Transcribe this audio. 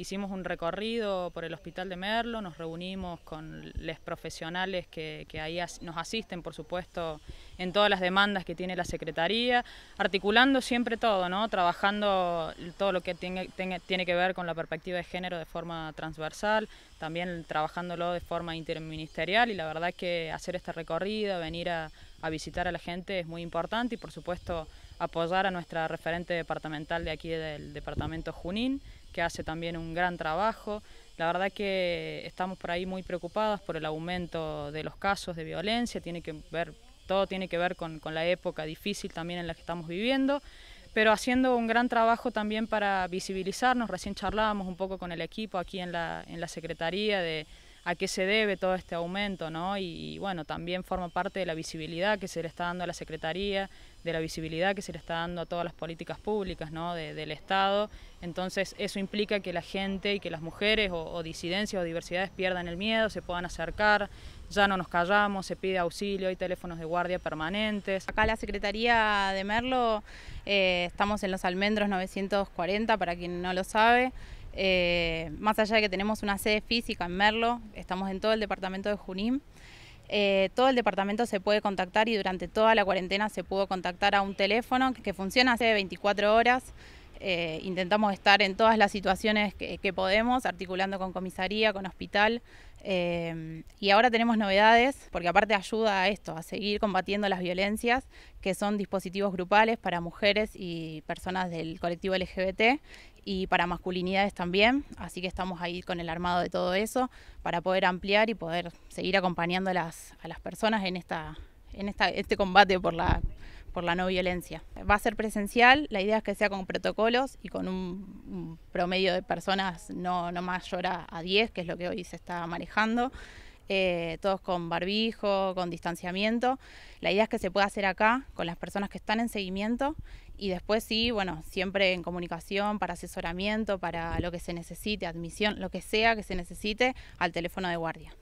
hicimos un recorrido por el hospital de Merlo, nos reunimos con los profesionales que, que ahí nos asisten, por supuesto, en todas las demandas que tiene la Secretaría, articulando siempre todo, ¿no? trabajando todo lo que tiene, que ver con la perspectiva de género de forma transversal, también trabajándolo de forma interministerial y la verdad que hacer este recorrido, venir a visitar a la gente es muy importante y por supuesto apoyar a nuestra referente departamental de aquí del departamento Junín que hace también un gran trabajo. La verdad que estamos por ahí muy preocupados por el aumento de los casos de violencia, tiene que ver, todo tiene que ver con, la época difícil también en la que estamos viviendo pero haciendo un gran trabajo también para visibilizarnos. Recién charlábamos un poco con el equipo aquí en la, en la Secretaría de, a qué se debe todo este aumento, ¿no? Y, bueno, también forma parte de la visibilidad que se le está dando a la Secretaría, de la visibilidad que se le está dando a todas las políticas públicas, ¿no? del Estado. Entonces, eso implica que la gente y que las mujeres o, disidencias o diversidades pierdan el miedo, se puedan acercar, ya no nos callamos, se pide auxilio, hay teléfonos de guardia permanentes. Acá la Secretaría de Merlo, eh, estamos en los Almendros 940, para quien no lo sabe. Eh, más allá de que tenemos una sede física en Merlo, estamos en todo el departamento de Junín. Eh, todo el departamento se puede contactar y durante toda la cuarentena se pudo contactar a un teléfono que funciona hace 24 horas. Eh, intentamos estar en todas las situaciones que podemos, articulando con comisaría, con hospital. Em, y ahora tenemos novedades, porque aparte ayuda a esto, a seguir combatiendo las violencias, que son dispositivos grupales para mujeres y personas del colectivo LGBT y para masculinidades también. Así que estamos ahí con el armado de todo eso para poder ampliar y poder seguir acompañando a las, a las personas en, esta, en este combate por la por la no violencia. Va a ser presencial, la idea es que sea con protocolos y con un, promedio de personas no, no mayor a, a, 10, que es lo que hoy se está manejando, eh, todos con barbijo, con distanciamiento. La idea es que se pueda hacer acá con las personas que están en seguimiento y después sí, bueno, siempre en comunicación, para asesoramiento, para lo que se necesite, admisión, lo que sea que se necesite al teléfono de guardia.